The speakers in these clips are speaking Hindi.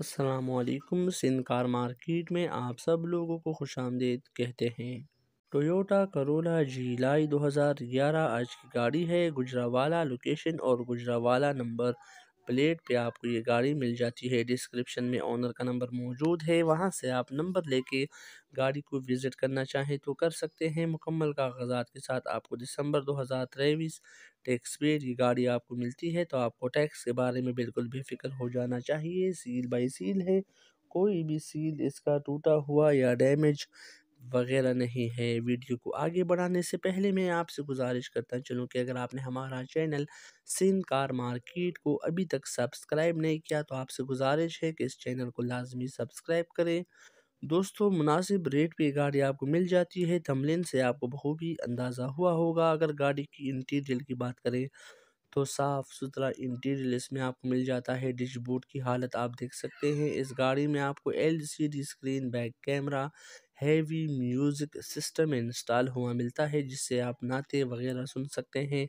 असलकुम सिंध कार मार्केट में आप सब लोगों को खुश आमदेद कहते हैं टोयोटा करोला जुलाई 2011 आज की गाड़ी है गुजरावाला लोकेशन और गुजरावाला नंबर प्लेट पे आपको ये गाड़ी मिल जाती है डिस्क्रिप्शन में ऑनर का नंबर मौजूद है वहाँ से आप नंबर लेके गाड़ी को विज़िट करना चाहें तो कर सकते हैं मुकम्मल कागजात के साथ आपको दिसंबर दो हज़ार तेईस टैक्स पेड ये गाड़ी आपको मिलती है तो आपको टैक्स के बारे में बिल्कुल भी फिक्र हो जाना चाहिए सील बाई सील है कोई भी सील इसका टूटा हुआ या डैमेज वगैरह नहीं है वीडियो को आगे बढ़ाने से पहले मैं आपसे गुजारिश करता चलूँ कि अगर आपने हमारा चैनल सिंध कार मार्केट को अभी तक सब्सक्राइब नहीं किया तो आपसे गुजारिश है कि इस चैनल को लाजमी सब्सक्राइब करें दोस्तों मुनासिब रेट पे गाड़ी आपको मिल जाती है थमलिन से आपको बखूबी अंदाज़ा हुआ होगा अगर गाड़ी की इंटीरियर की बात करें तो साफ़ सुथरा इंटीरियर इसमें आपको मिल जाता है डिशबोर्ड की हालत आप देख सकते हैं इस गाड़ी में आपको LCD screen back camera heavy music system install हुआ मिलता है जिससे आप नाते वगैरह सुन सकते हैं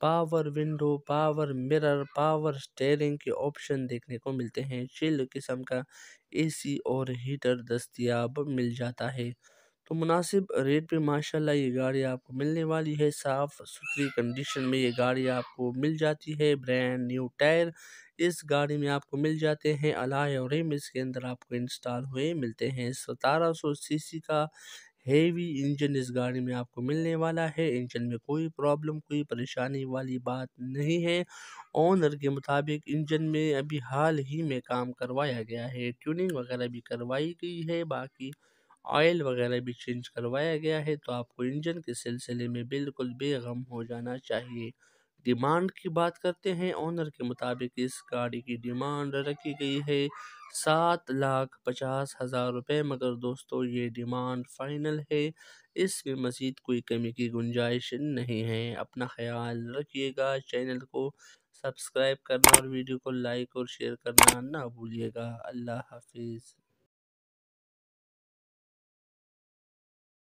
power window power mirror power steering के ऑप्शन देखने को मिलते हैं चिल किस्म का एसी और हीटर दस्तियाब मिल जाता है तो मुनासिब रेट पे माशाल्लाह ये गाड़ी आपको मिलने वाली है साफ़ सुथरी कंडीशन में ये गाड़ी आपको मिल जाती है ब्रांड न्यू टायर इस गाड़ी में आपको मिल जाते हैं अलाय और रिम इसके अंदर आपको इंस्टॉल हुए मिलते हैं सतारह सौ सी का हेवी इंजन इस गाड़ी में आपको मिलने वाला है इंजन में कोई प्रॉब्लम कोई परेशानी वाली बात नहीं है ओनर के मुताबिक इंजन में अभी हाल ही में काम करवाया गया है ट्यूनिंग वगैरह भी करवाई गई है बाकी ऑयल वगैरह भी चेंज करवाया गया है तो आपको इंजन के सिलसिले में बिल्कुल बेगम हो जाना चाहिए डिमांड की बात करते हैं ऑनर के मुताबिक इस गाड़ी की डिमांड रखी गई है सात लाख पचास हज़ार रुपये मगर दोस्तों ये डिमांड फाइनल है इसमें मज़ीद कोई कमी की गुंजाइश नहीं है अपना ख्याल रखिएगा चैनल को सब्सक्राइब करना और वीडियो को लाइक और शेयर करना ना भूलिएगा अल्लाह हाफिज़